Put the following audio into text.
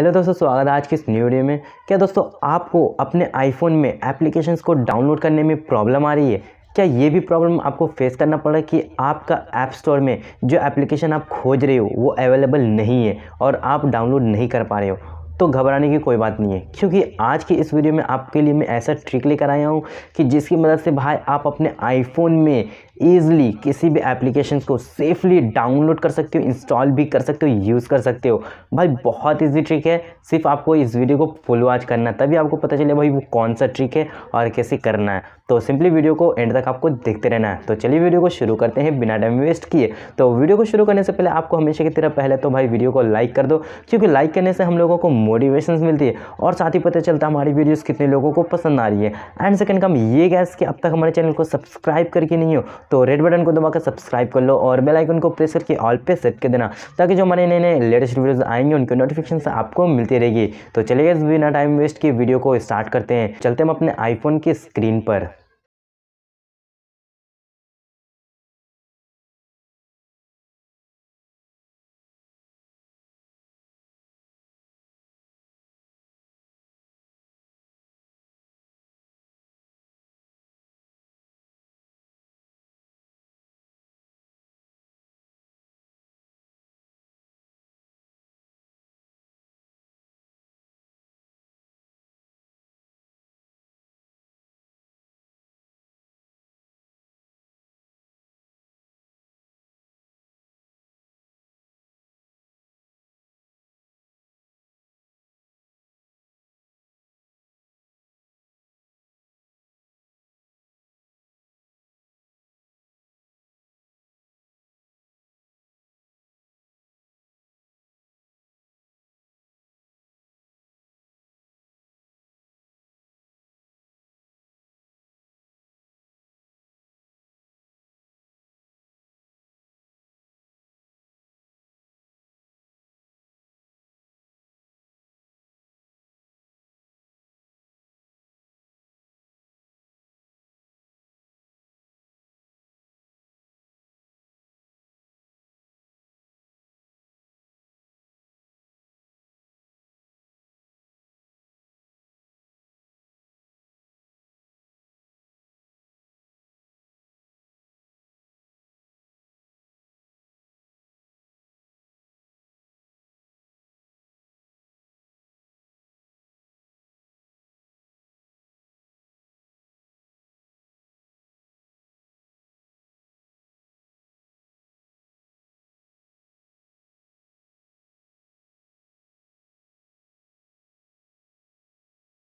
hello दोस्तों स्वागत है आज की इस न्यू वीडियो में क्या दोस्तों आपको अपने आईफोन में एप्लीकेशंस को डाउनलोड करने में प्रॉब्लम आ रही है क्या ये भी प्रॉब्लम आपको फेस करना पड़ा कि आपका ऐप स्टोर में जो एप्लीकेशन आप खोज रहे हो वो अवेलेबल नहीं है और आप डाउनलोड नहीं कर पा रहे हो तो घबराने की कोई बात नहीं है क्योंकि आज की इस वीडियो में आपके लिए मैं ऐसा ट्रिक लेकर आया हूँ कि जिसकी मदद से भाई आप अपने आईफोन में ईज़िली किसी भी एप्लीकेशन को सेफली डाउनलोड कर सकते हो इंस्टॉल भी कर सकते हो यूज़ कर सकते हो भाई बहुत ईजी ट्रिक है सिर्फ आपको इस वीडियो को फुल वॉच करना तभी आपको पता चले भाई वो कौन सा ट्रिक है और कैसे करना है तो सिंपली वीडियो को एंड तक आपको देखते रहना है तो चलिए वीडियो को शुरू करते हैं बिना टाइम वेस्ट किए तो वीडियो को शुरू करने से पहले आपको हमेशा की तरह पहले तो भाई वीडियो को लाइक कर दो क्योंकि लाइक करने से हम लोगों को मोटिवेशन मिलती है और साथ ही पता चलता है हमारी वीडियोज़ कितने लोगों को पसंद आ रही है एंड सेकेंड काम ये गैस कि अब तक हमारे चैनल को सब्सक्राइब करके नहीं हो तो रेड बटन को दबाकर सब्सक्राइब कर लो और बेलाइकन को प्रेस करके ऑल पे सेट कर देना ताकि जो हमारे नए नए लेटेस्ट वीडियोज़ आएंगे उनके नोटिफिकेशन आपको मिलती रहेगी तो चलिए बिना टाइम वेस्ट की वीडियो को स्टार्ट करते हैं चलते हम अपने आईफोन की स्क्रीन पर